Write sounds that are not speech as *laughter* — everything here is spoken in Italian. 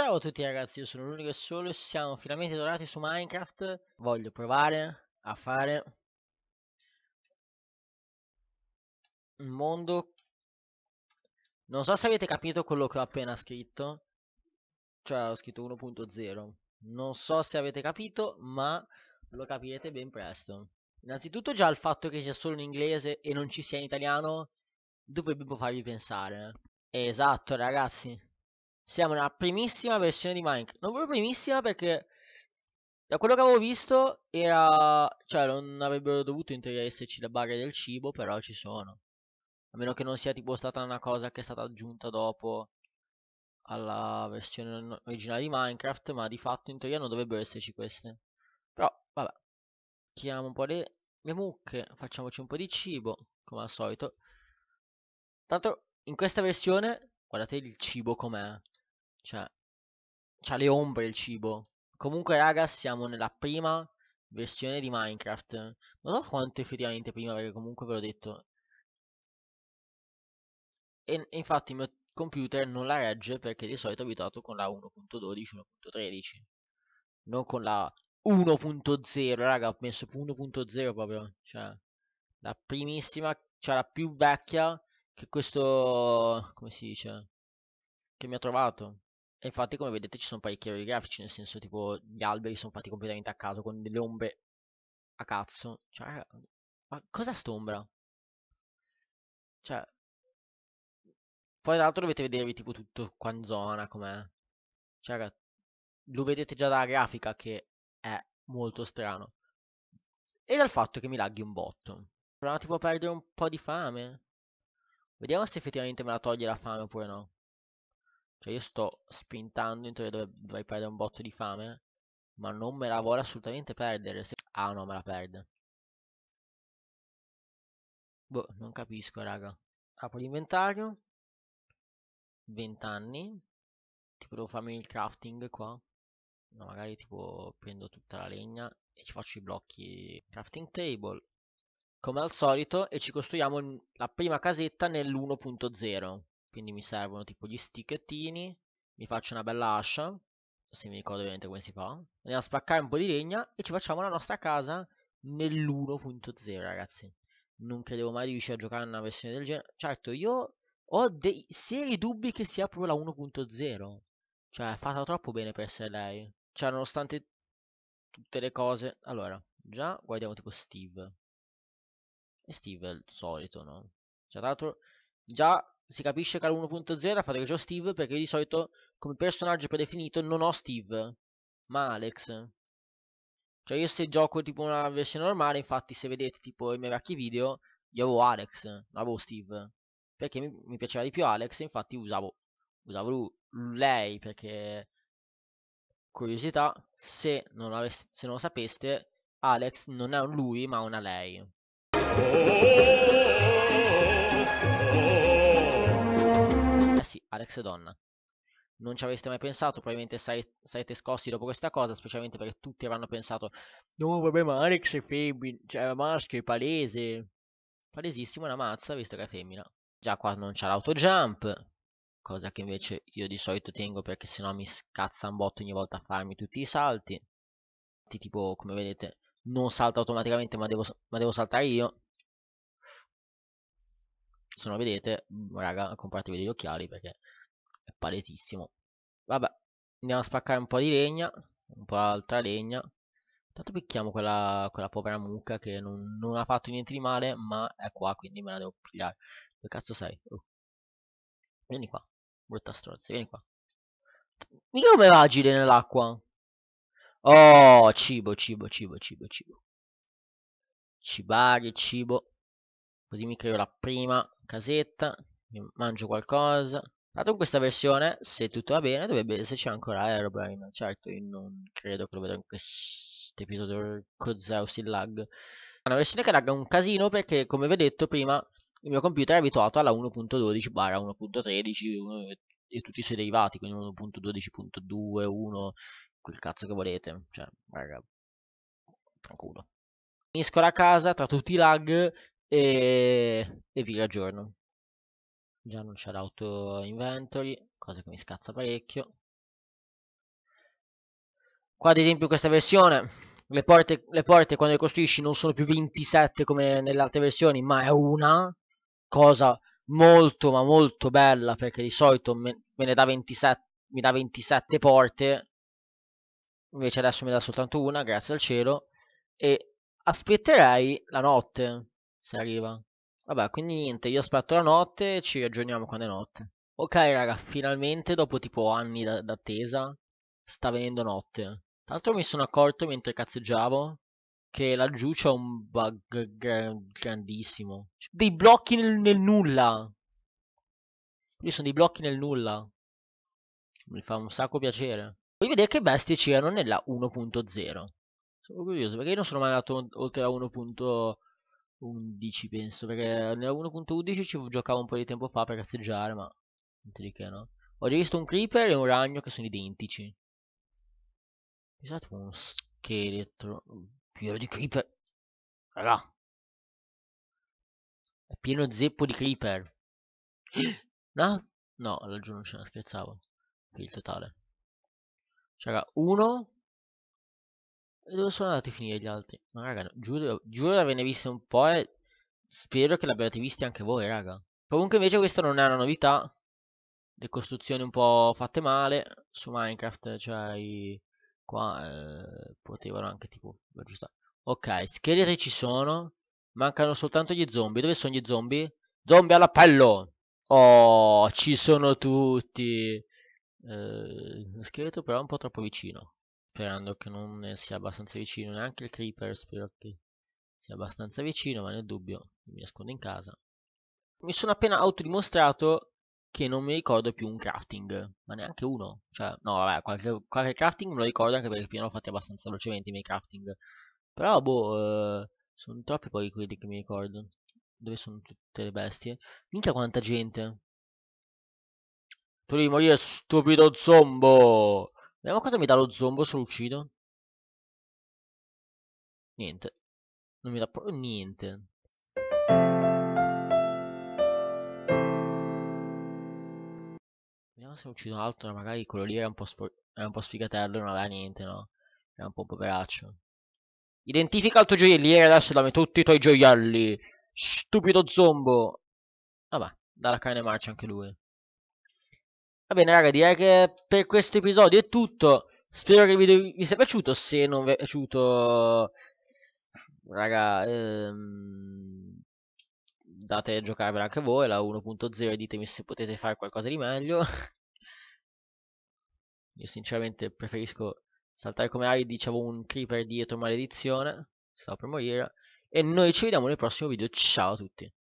Ciao a tutti ragazzi, io sono l'unico e solo e siamo finalmente tornati su Minecraft. Voglio provare a fare un mondo... Non so se avete capito quello che ho appena scritto, cioè ho scritto 1.0. Non so se avete capito, ma lo capirete ben presto. Innanzitutto già il fatto che sia solo in inglese e non ci sia in italiano dovrebbe farvi pensare. Esatto ragazzi, siamo nella primissima versione di Minecraft. Non proprio primissima perché da quello che avevo visto era... Cioè non avrebbero dovuto in teoria esserci le barre del cibo, però ci sono. A meno che non sia tipo stata una cosa che è stata aggiunta dopo alla versione originale di Minecraft, ma di fatto in teoria non dovrebbero esserci queste. Però, vabbè. Chiamiamo un po' le, le mucche, facciamoci un po' di cibo, come al solito. Tanto, in questa versione, guardate il cibo com'è. Cioè, c'ha le ombre il cibo. Comunque, raga, siamo nella prima versione di Minecraft. Non so quanto effettivamente prima, perché comunque ve l'ho detto. E, e infatti il mio computer non la regge perché di solito è abituato con la 1.12, 1.13. Non con la 1.0, raga, ho messo 1.0 proprio. Cioè, la primissima, cioè la più vecchia che questo, come si dice, che mi ha trovato. E infatti, come vedete, ci sono parecchi errori grafici, nel senso tipo gli alberi sono fatti completamente a caso, con delle ombre a cazzo. Cioè, ma cosa st'ombra? Cioè... Poi tra l'altro dovete vedervi tipo tutto qua in zona, com'è. Cioè, lo vedete già dalla grafica che è molto strano. E dal fatto che mi laghi un botto. Proviamo tipo a perdere un po' di fame. Vediamo se effettivamente me la toglie la fame oppure no. Cioè io sto spintando in teoria dove dovrei perdere un botto di fame, ma non me la vuole assolutamente perdere. Se... Ah no, me la perde. Boh, non capisco, raga. Apro l'inventario. 20 anni. Tipo devo farmi il crafting qua. No, magari tipo prendo tutta la legna e ci faccio i blocchi crafting table. Come al solito e ci costruiamo la prima casetta nell'1.0 quindi mi servono tipo gli sticchettini, mi faccio una bella ascia, se mi ricordo ovviamente come si fa, andiamo a spaccare un po' di legna e ci facciamo la nostra casa nell'1.0 ragazzi. Non credevo mai di riuscire a giocare una versione del genere. Certo, io ho dei seri dubbi che sia proprio la 1.0. Cioè, è fatta troppo bene per essere lei. Cioè, nonostante tutte le cose... Allora, già guardiamo tipo Steve. E Steve è il solito, no? Cioè, tra l'altro, già si capisce che all'1.0 ha fatto che c'ho Steve perché di solito come personaggio predefinito non ho Steve, ma Alex. Cioè io se gioco tipo una versione normale, infatti se vedete tipo i miei vecchi video, io avevo Alex, non avevo Steve. Perché mi, mi piaceva di più Alex, infatti usavo, usavo lui, lei perché... Curiosità, se non, avesse, se non lo sapeste, Alex non è un lui ma una lei. Oh! sì, Alex è donna. Non ci avreste mai pensato, probabilmente sare- sarete scossi dopo questa cosa, specialmente perché tutti avranno pensato No, vabbè, ma Alex è femmina, cioè è maschio, è palese. Palesissimo, è una mazza, visto che è femmina. Già qua non c'è l'autojump, cosa che invece io di solito tengo perché sennò mi scazza un botto ogni volta a farmi tutti i salti. Tipo, come vedete, non salta automaticamente ma devo, ma devo saltare io se non lo vedete, mm, raga, compratevi degli occhiali perché è palesissimo. Vabbè, andiamo a spaccare un po' di legna, un po' altra legna. Intanto picchiamo quella, quella povera mucca che non, non, ha fatto niente di male, ma è qua, quindi me la devo pigliare. Dove cazzo sei? Uh. Vieni qua, brutta stronza, vieni qua. Mica come va agile nell'acqua? Oh, cibo, cibo, cibo, cibo, cibo. Cibari, cibo. Così mi creo la prima casetta, mangio qualcosa. Tanto in questa versione, se tutto va bene, dovrebbe esserci ancora Aerobrain. Certo, io non credo che lo vedo in questo episodio con Zeus il lag. Una versione che lagga un casino perché, come vi ho detto prima, il mio computer è abituato alla 1.12 barra 1.13 e tutti i suoi derivati, quindi 1.12.2, 1, quel cazzo che volete. Cioè, raga, tranquillo. Finisco la casa, tra tutti i lag, e, e vi raggiorno. Già non c'è l'auto inventory, cosa che mi scazza parecchio. Qua ad esempio questa versione le porte, le porte, quando le costruisci non sono più 27 come nelle altre versioni, ma è una cosa molto ma molto bella perché di solito me, me ne dà 27, mi dà 27 porte, invece adesso mi dà soltanto una, grazie al cielo, e aspetterei la notte se arriva. Vabbè, quindi niente, io aspetto la notte e ci ragioniamo quando è notte. Ok raga, finalmente dopo tipo anni d'attesa sta venendo notte. Tra l'altro mi sono accorto mentre cazzeggiavo che laggiù c'è un bug grandissimo. Cioè, dei blocchi nel, nel nulla. Qui sono dei blocchi nel nulla. Mi fa un sacco piacere. Voglio vedere che bestie c'erano nella 1.0. Sono curioso perché io non sono mai andato oltre la 1.0. 11 penso, perché nella 1.11 ci giocavo un po' di tempo fa per cazzeggiare, ma niente di che, no? Ho già visto un creeper e un ragno che sono identici. mi Pensate tipo uno scheletro pieno di creeper. Raga. È pieno zeppo di creeper. No? *gasps* Ah, no, laggiù non ce la scherzavo. Qui il totale. C'era uno, dove sono andati a finire gli altri? Ma raga, giuro, giuro di averne viste un po' e spero che l'abbiate visti anche voi, raga. Comunque invece questa non è una novità. Le costruzioni un po' fatte male su Minecraft, cioè i... qua eh, potevano anche tipo aggiustare. Ok, scheletri ci sono. Mancano soltanto gli zombie. Dove sono gli zombie? Zombie all'appello! Oh, ci sono tutti! Eh, lo scheletro però è un po' troppo vicino sperando che non sia abbastanza vicino, neanche il creeper spero che sia abbastanza vicino, ma nel dubbio mi nascondo in casa. Mi sono appena autodimostrato che non mi ricordo più un crafting, ma neanche uno, cioè no vabbè, qualche, qualche crafting me lo ricordo anche perché prima l'ho fatti abbastanza velocemente i miei crafting, però boh, eh, sono troppi poi quelli che mi ricordo. Dove sono tutte le bestie? Minchia quanta gente! Tu devi morire stupido zombo! Vediamo cosa mi dà lo zombo se lo uccido. Niente. Non mi dà proprio niente. Vediamo se ne uccido un altro, magari quello lì era un po', era un po sfigatello e non aveva niente, no? Era un po' poveraccio. Identifica il tuo gioielliere adesso dammi tutti i tuoi gioielli. Stupido zombo. Vabbè, dalla carne marcia anche lui. Va bene raga, direi che per questo episodio è tutto. Spero che il video vi sia piaciuto, se non vi è piaciuto raga ehm, date a giocarvela anche voi la 1.0 e ditemi se potete fare qualcosa di meglio *laughs* io sinceramente preferisco saltare come ari diciamo un creeper dietro maledizione stavo per morire e noi ci vediamo nel prossimo video ciao a tutti